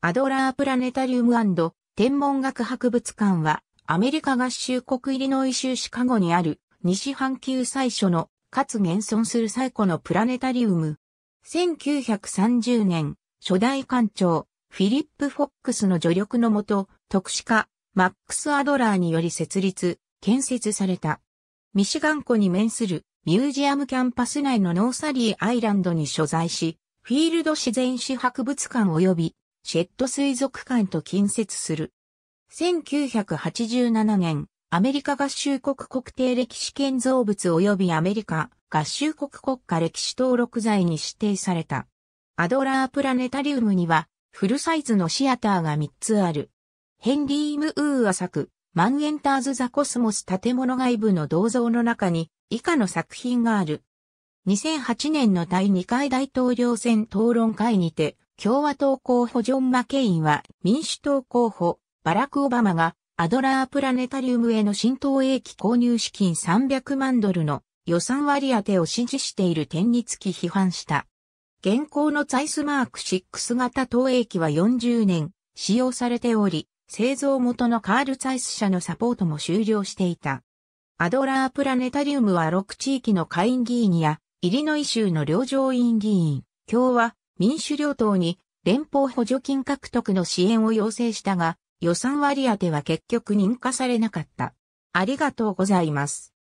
アドラープラネタリウム天文学博物館は、アメリカ合衆国イリノイ州シカゴにある、西半球最初の、かつ現存する最古のプラネタリウム。1930年、初代館長、フィリップ・フォックスの助力のもと、特殊化マックス・アドラーにより設立、建設された。ミシガン湖に面するミュージアムキャンパス内のノーサリーアイランドに所在し、フィールド自然史博物館及びシェット水族館と近接する。1987年、アメリカ合衆国国定歴史建造物及びアメリカ合衆国国家歴史登録財に指定された。アドラープラネタリウムには、フルサイズのシアターが3つある。ヘンリー・ムーア作、マンエンターズ・ザ・コスモス建物外部の銅像の中に以下の作品がある。2008年の第2回大統領選討論会にて、共和党候補ジョン・マケインは民主党候補バラク・オバマがアドラープラネタリウムへの新投影機購入資金300万ドルの予算割り当てを支持している点につき批判した。現行のザイスマーク6型投影機は40年使用されており、製造元のカール・ザイス社のサポートも終了していた。アドラープラネタリウムは6地域の下院議員や、イリノイ州の領上院議員、共和、民主両党に連邦補助金獲得の支援を要請したが、予算割り当ては結局認可されなかった。ありがとうございます。